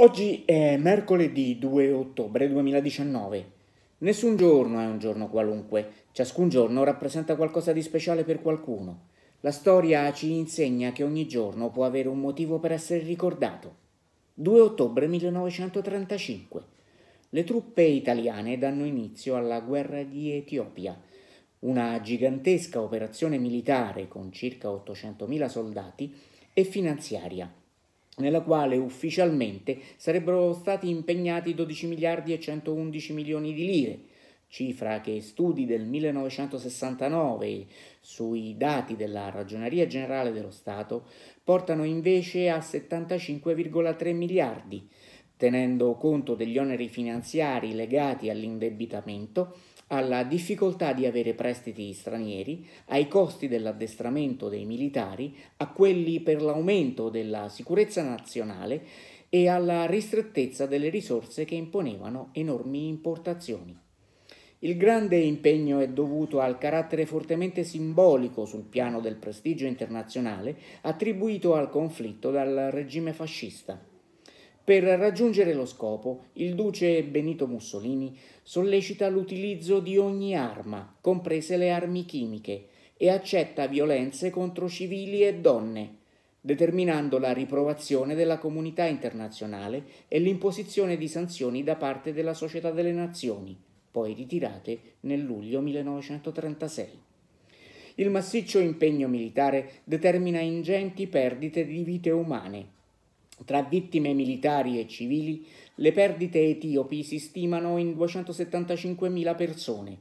Oggi è mercoledì 2 ottobre 2019. Nessun giorno è un giorno qualunque, ciascun giorno rappresenta qualcosa di speciale per qualcuno. La storia ci insegna che ogni giorno può avere un motivo per essere ricordato. 2 ottobre 1935. Le truppe italiane danno inizio alla guerra di Etiopia, una gigantesca operazione militare con circa 800.000 soldati e finanziaria nella quale ufficialmente sarebbero stati impegnati 12 miliardi e 111 milioni di lire, cifra che studi del 1969 sui dati della Ragioneria Generale dello Stato portano invece a 75,3 miliardi, tenendo conto degli oneri finanziari legati all'indebitamento alla difficoltà di avere prestiti stranieri, ai costi dell'addestramento dei militari, a quelli per l'aumento della sicurezza nazionale e alla ristrettezza delle risorse che imponevano enormi importazioni. Il grande impegno è dovuto al carattere fortemente simbolico sul piano del prestigio internazionale attribuito al conflitto dal regime fascista. Per raggiungere lo scopo, il duce Benito Mussolini sollecita l'utilizzo di ogni arma, comprese le armi chimiche, e accetta violenze contro civili e donne, determinando la riprovazione della comunità internazionale e l'imposizione di sanzioni da parte della Società delle Nazioni, poi ritirate nel luglio 1936. Il massiccio impegno militare determina ingenti perdite di vite umane, tra vittime militari e civili, le perdite etiopi si stimano in 275.000 persone.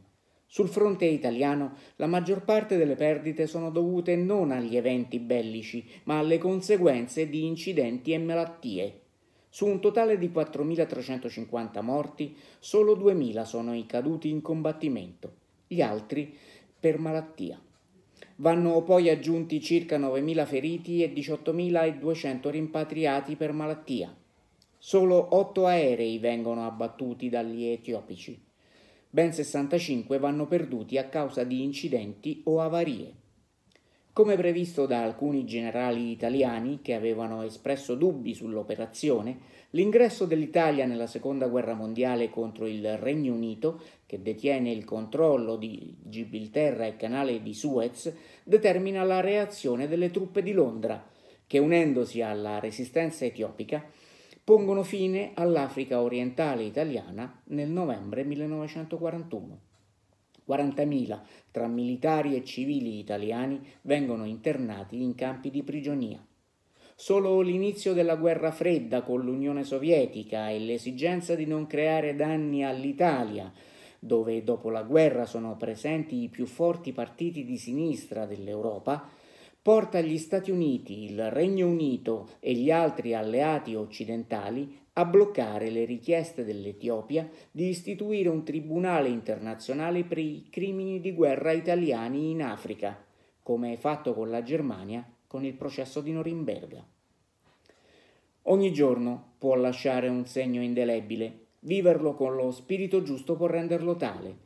Sul fronte italiano la maggior parte delle perdite sono dovute non agli eventi bellici, ma alle conseguenze di incidenti e malattie. Su un totale di 4.350 morti, solo 2.000 sono i caduti in combattimento, gli altri per malattia. Vanno poi aggiunti circa 9.000 feriti e 18.200 rimpatriati per malattia. Solo 8 aerei vengono abbattuti dagli etiopici. Ben 65 vanno perduti a causa di incidenti o avarie. Come previsto da alcuni generali italiani che avevano espresso dubbi sull'operazione, l'ingresso dell'Italia nella seconda guerra mondiale contro il Regno Unito, che detiene il controllo di Gibilterra e canale di Suez, determina la reazione delle truppe di Londra, che unendosi alla resistenza etiopica pongono fine all'Africa orientale italiana nel novembre 1941. 40.000 tra militari e civili italiani vengono internati in campi di prigionia. Solo l'inizio della guerra fredda con l'Unione Sovietica e l'esigenza di non creare danni all'Italia, dove dopo la guerra sono presenti i più forti partiti di sinistra dell'Europa, porta gli Stati Uniti, il Regno Unito e gli altri alleati occidentali a bloccare le richieste dell'Etiopia di istituire un tribunale internazionale per i crimini di guerra italiani in Africa, come è fatto con la Germania con il processo di Norimberga. Ogni giorno può lasciare un segno indelebile, viverlo con lo spirito giusto può renderlo tale,